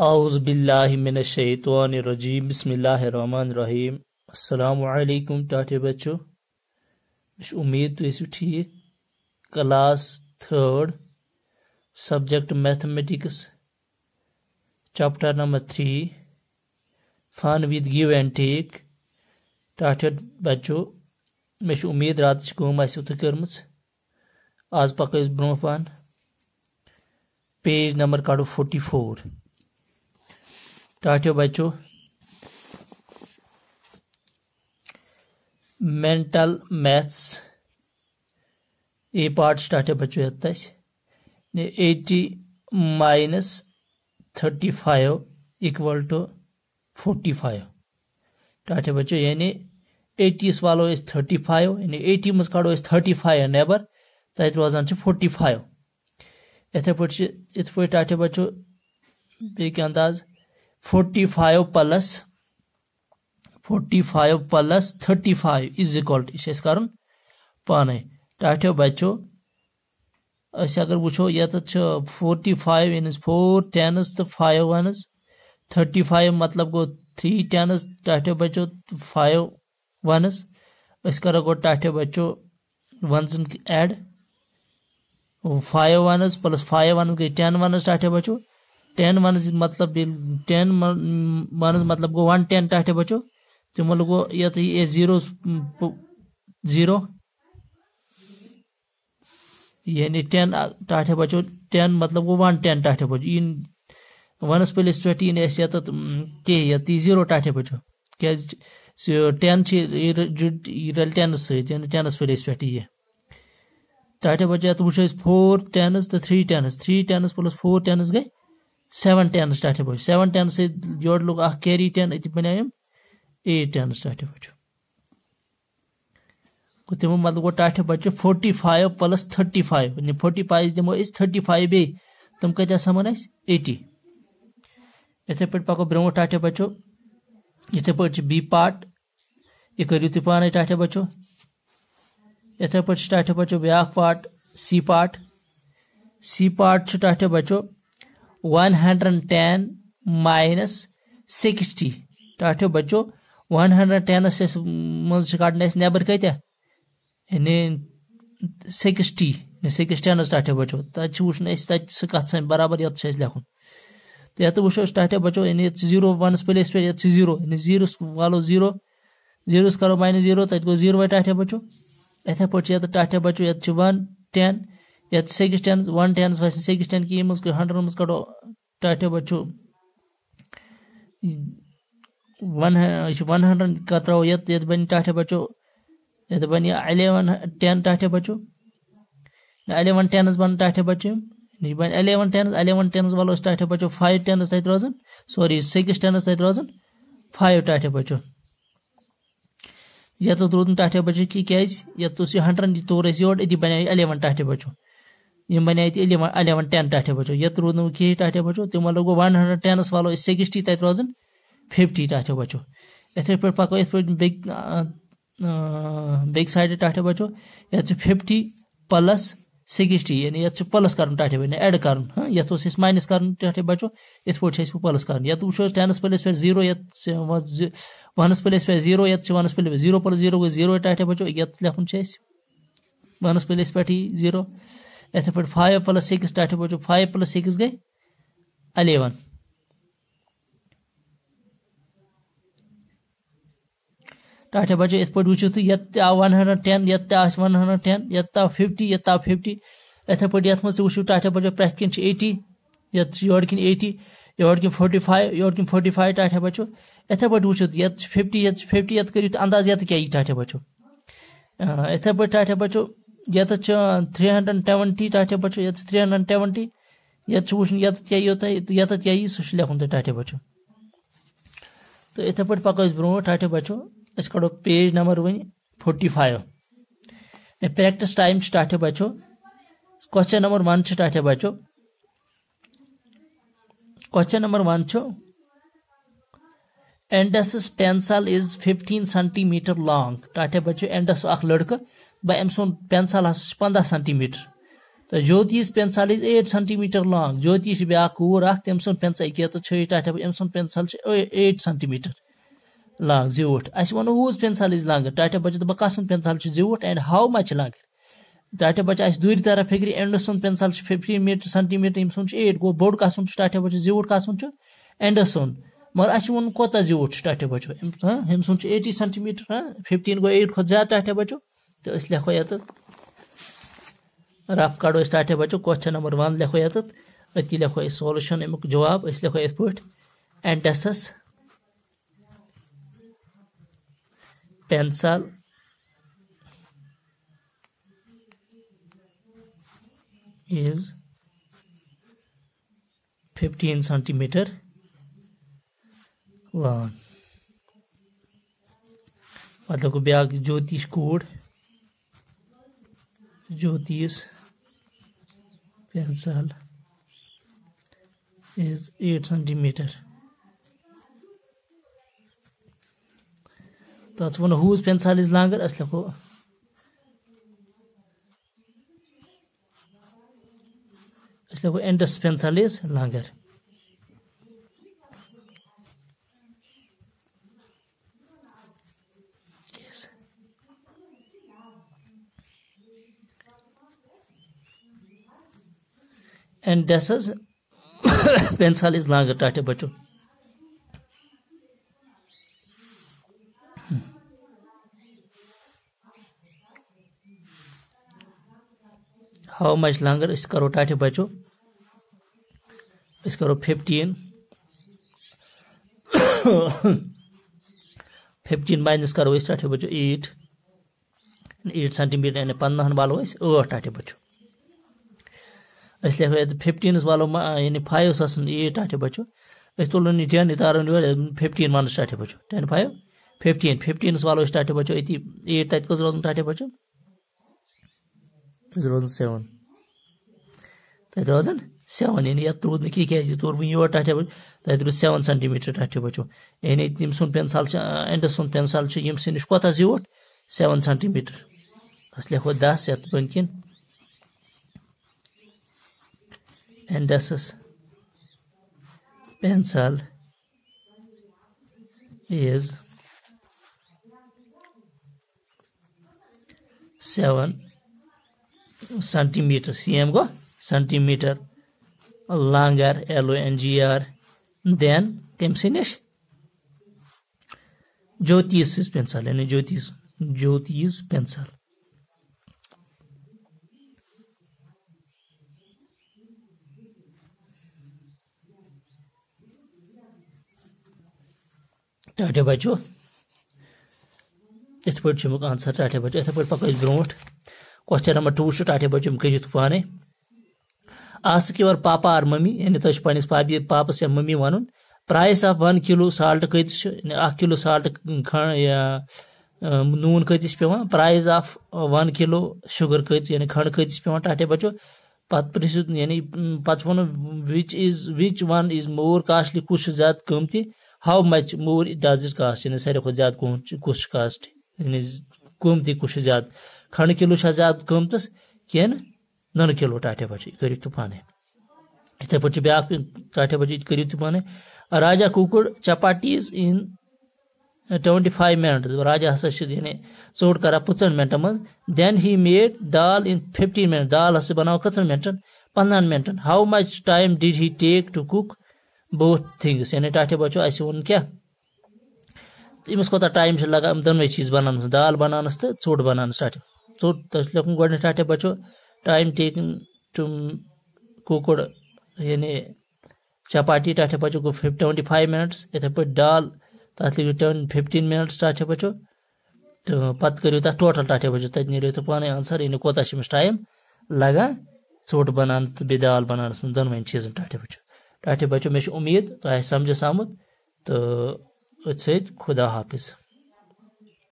आउज आउज़बिल्लिमिनशैतवानरजीम बसमीम अल्लाम टाटे मे उम्मीद तो ऐसी ठीक class third subject mathematics chapter number three fun with give and take टाटे बच्चो मे उम्मीद रात कम कर्म आज पको ब्रो पान पेज नंबर काड़ो फोटी फोर टाटो बच्चों मेंटल मैथ्स ए पार्ट टाटियो बच्चों ये eighty minus thirty five equal to forty five टाटियो बच्चों यानी एटीस वालो इस थर्टी फाइव यानी एटी मज काड़ो इस थर्टी फाइव नेबर तथा रोजान फोर्टी फाइव इथे पे इथ पे टाटियो बच्चों बे अंदाज़ forty five plus forty five plus thirty five is equal to कर पान टाठो बचो अगर वो ये तो forty five in four tens तो फाइव वन थर्टी फाइव मतलब गो थ्री टेनस टाठो बचो फाइव वन करो गो टाठो बचो ones add five one plus five one गई टेन वन टाठो बचो टेन माइनस मतलब टेन माइनस मतलब गो वन टेन टाटे बचो तुम तो लोग तो ये जीरो जीरो यानी टेन टाटे बचो टेन मतलब गो वन टेन टाटे बचो इन वनस पेलिस पे इन ये तो, के ती जीरो टाटे बचो क्या टेन रल टेन सैन टेनस पेलिस पे ये टाटे बचो ये वो फोर टेनस तो three tens three tens plus four tens गई سیون ٹینس ٹھٹ پہ سیون ٹینس یور لوگ اخ کیری ٹین ات بنیا ایٹ ٹینس ٹھٹ پہ تمو مطلب گو ٹھٹ بچہ فورٹی فائیو پلس تھٹی فائیو فورٹی فائیو دمو اس تھٹی فائیو بی تم کتیا سمان اس ایٹی اتھے پہ پکو برو ٹھٹ بچو اتھے پہ بی پارٹ یہ کرو تھی پانے ٹھٹ بچو اتھے پہ ٹھٹ بچو بیاکھ part C part C part ٹھٹ بچو वन माइनस 60 टाठियो बच्चो 110 से मज काटने से नेबर कत्या ने 60 ने 60 नस टाठियो बच्चो तच वुचन अस स बराबर यत छ अच्छा लेखन तो यत वुचो टाठियो बच्चो ने 0 1 प्लेस पे यत जीरो ने वालो जीरो 0 करो जीरो तथा गो 0 वाई बच्चो बचो इथे यत बचो ये वन 1 यथ सिक्स टेन वन टेन वैसे सिक्स टेन की हंड्रेड मज कड़ो टाटो बच्चो वन वन हंड्रेड कर त्रो ये बन टाटो बच्चो ये बन अलेवन टेन टाटो बच्चो अलेवन टेन बन टाटो बच्चो यह बन अलेवन टेन अलेवन टेन वालों टाटो बच्चो फाइव टेन तथा रोजन सॉरी सिक्स टेन तथा रोजन फाइव टाटो बच्चो ये रूद तो टाटो बच्चो कि क्या ये हंड्रेड तौर यो बन अलेवन टाटो बच्चों यम बनाए इलेवन इलेवन टेन टाठे बचो ये रोद ना कहीं टाठे बचो तमो लगो वन हंड्रेड टेनस वालो सिक्सटी तथा रोजन फिफ्टी टाठे बचो इथे पे पको इत पे बे साइड टाठे बचो ये फिफ्टी प्लस सिक्सटी यानी ये प्लस कर टाठे बने एड कर ये माइनस कर टाठे बचो इत पे प्लस कर ये वो टेनस प्लेस पे जीरो वनस प्लेस पे जीरो ये ones place zero plus zero गई जीरो टाठे बचो ये लिखन वनस प्लेस पे जीरो यथ पे फाइव प्लस सिक्स टथ पे फाइव प्लस सिक्स गई अलेवन टथ पे ये पे वो तुम ये वन हंड्रेड टेन ये वन हंड्रेड टेन ये फिफ्टी ये फिफ्टी यथ पे ये मज वो टथ पे प्रथ कन एटी ये योर कन एटी योर कन फोर्टी फाइव योर कन फोर्टी फाइव टथ पे यथ पे वो ये फिफ्टी ये फिफ्टी ये करू अंदाज ये क्या टथ पे यथ पे टथ पे ये थ्री हंड्रेड टवेंटी सेभेन्टी टाठ्यबाट ये three hundred twenty and seventy याचं उष्ण यातच याई होता यातच याई सुशी लेखून ते टाठ्यबाट तो इथेपट पाकस बरोबर टाठ्यबाट कड़ो page number one forty five A practice time टाठ्यबाट क्वेश्चन नंबर वन छ टाठ्यबाट question number one Andy's pencil is fifteen centimetre long टाठ्यबाट एंडस अख लड़का by أمۍ سُنٛد پٮ۪نسَل ہسا چھُ پنٛداہ سینٹیٖمیٖٹر تہٕ Jyoti's pencil is eight centimetre long جوتی چھِ بیٛاکھ کوٗر اَکھ تٔمۍ سُنٛد پٮ۪نسَل أکیٛاہ تہٕ چھٲیِتھ اَٹھاہ أمۍ سُنٛد پٮ۪نسَل چھُ ایٹ سینٹیٖمیٖٹر لانٛگ زیوٗٹھ اَسہِ ووٚن ہوٗز پٮ۪نسَل اِز لانٛگر ٹاٹا بَچہِ دوٚپُکھ کَس سُنٛد پٮ۪نسَل چھُ زیوٗٹھ اینٛڈ ہاو مَچ چھِ لانٛگر ٹاٹا بَچہِ اَسہِ دوٗرِ طرف فِکرِ اینٛڈٕ سُنٛد پٮ۪نسَل چھُ فِفٹیٖن میٖٹر سینٹیٖمیٖٹر أمۍ سُنٛد چھُ ایٹ گوٚو بوٚڑ کَسُن چھُ ٹاٹا بَچہِ زیوٗٹھ کَسُن چھُ اینٛڈٕ سُنٛد مگر اَسہِ چھُ ووٚنمُت کوتاہ زیوٗٹھ چھُ ٹاٹا بَچو أمۍ سُنٛد چھُ ایٹی سینٹیٖمیٖٹر فِفٹیٖن گوٚو ایٹ کھۄتہٕ زیادٕ ٹاٹا بَچو तो इस लिखो यत रफ काड़ो स्टाटे बचो क्वेश्चन नंबर वन लिखो ये अति तो। लिखो सोलूशन अमुक जवाब अस लिखो इथ पे Andy's pencil is 15 centimetre long मतलब को ब्याक ज्योतिष कूड़ ज्योतिष पेंसल इज एट सेंटीमीटर तथा वो हूज पेंसल इज लांगर अस लखो अस लखो Andy's pencil is longer and dashes pencil is longer टाटे बच्चों हाउ मच लॉन्गर इस करो टाटे बच्चों इस करो फिफ्टीन फिफ्टीन माइनस करो इस टाटे बच्चों एट एट सेंटीमीटर यानी पंद्रह बालो इस आठ टाटे बच्चों इसलिए फिफ्टीन वालों में यानी फाइव ससन ये टाटे बच्चों इस तो लोनी टेन इतारों ने फिफ्टीन मानस टाटे बच्चों टेन फाइव फिफ्टीन फिफ्टीन वालों टाटे बच्चों इति ये टाइट को जरूरत टाटे बच्चों जरूरत सेवन तो जरूरत सेवन यानी या तोर निकी क्या है तोर भी ये टाटे बच्चों तो इधर सेवन सेंटीमीटर टाटे बच्चों यानी इतनी सुन पेंसाल एंडरसन पेंसाल ये सिनिश कोता जीवट सेवन सेंटीमीटर इसलिए खुद दस या तो बनकिन Anders's pencil is seven centimeter cm go centimeter longer L O N G R than Kemsinish. Jyoti's pencil, and Jyoti's Jyoti's pencil. ٹاٹھے بچو ات پہ آنسر ٹاٹھے بچو اتھے پہ پکو برو کوشچن نمبر ٹو ٹاٹھے بچو کر پانے ask your papa or mummy یعنی تھی پنس پاپی پاپس یا mummy one price of one kilo salt کتس اخ کلو سالٹ نون کتس پہ price of one kilo sugar کتس یعنی کھنڈ کتس پہ ٹاٹھے بچو پتہ پرژھ یعنی پتہ one which is which one is more costly کُس زیادٕ قۭمتی how much more does it cost यानी सारे खुद ज्यादा कुछ कास्ट यानी कमत कुछ ज्यादा खंड किलो ज्यादा कमतस कह नन किलो टाटे बजी करी तो पाने इतने पर पे आप टाटे बजी करी तो पाने Raja cooked chapatis in twenty five minute Raja हसा यानी चोट करा पुचन मिनट मज then he made dal in fifteen minute दाल हस बनाओ कचन मिनट पंद्रह minute how much time did he take to cook both things यानि टाठे बचो अन क्या तमस कोत टाइम लगा दोनवे चीज बनान दाल बनान तो ोट बनान टाठे ोट लेखन गोडे टाठे बचो टाइम टेकिंग टू कुकड यानि चपाटी टाठे बचो गो ट्वेंटी फाइव मिनट्स इथे पे दाल तथा लिखो टेन फिफ्टीन मिनट्स टाठे बचो तो पत करो तथा टोटल टाठे बचो तथा नीरो तुम पान आंसर यानी कोत टाइम लगा ोट बनान तो बे दाल बनान दोनवे चीजन टाठे बचो ٹاٹھے بچو مے امید تہ سمجھس آمت تو ات سید خدا حافظ